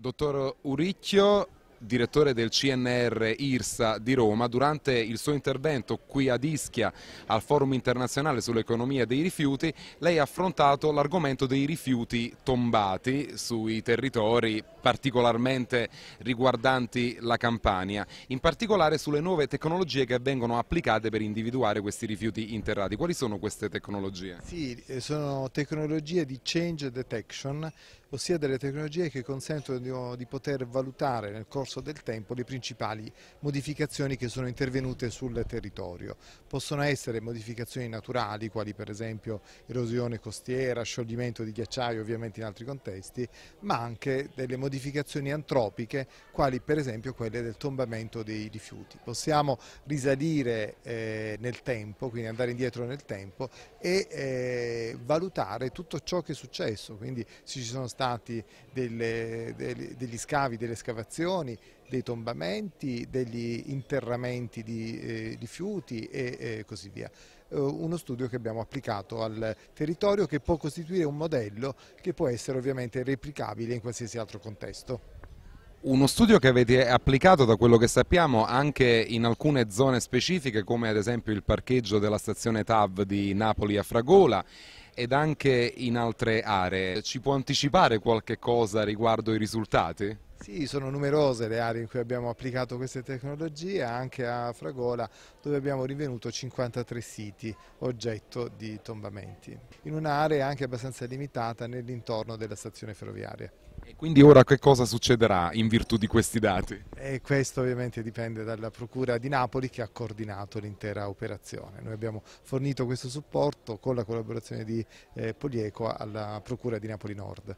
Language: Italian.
Dottor Uricchio, direttore del CNR IRSA di Roma, durante il suo intervento qui ad Ischia al Forum internazionale sull'economia dei rifiuti, lei ha affrontato l'argomento dei rifiuti tombati sui territori particolarmente riguardanti la Campania, in particolare sulle nuove tecnologie che vengono applicate per individuare questi rifiuti interrati. Quali sono queste tecnologie? Sì, eh, sono tecnologie di change detection, ossia delle tecnologie che consentono di poter valutare nel corso del tempo le principali modificazioni che sono intervenute sul territorio. Possono essere modificazioni naturali, quali per esempio erosione costiera, scioglimento di ghiacciaio ovviamente in altri contesti, ma anche delle modificazioni antropiche, quali per esempio quelle del tombamento dei rifiuti. Possiamo risalire eh, nel tempo, quindi andare indietro nel tempo e eh, valutare tutto ciò che è successo, quindi se ci sono stati delle, delle, degli scavi, delle scavazioni, dei tombamenti, degli interramenti di eh, rifiuti e eh, così via. Eh, uno studio che abbiamo applicato al territorio che può costituire un modello che può essere ovviamente replicabile in qualsiasi altro contesto. Uno studio che avete applicato, da quello che sappiamo, anche in alcune zone specifiche come ad esempio il parcheggio della stazione TAV di Napoli a Fragola ed anche in altre aree. Ci può anticipare qualche cosa riguardo i risultati? Sì, sono numerose le aree in cui abbiamo applicato queste tecnologie, anche a Fragola dove abbiamo rinvenuto 53 siti oggetto di tombamenti, in un'area anche abbastanza limitata nell'intorno della stazione ferroviaria. E quindi ora che cosa succederà in virtù di questi dati? E questo ovviamente dipende dalla Procura di Napoli che ha coordinato l'intera operazione. Noi abbiamo fornito questo supporto con la collaborazione di eh, Polieco alla Procura di Napoli Nord.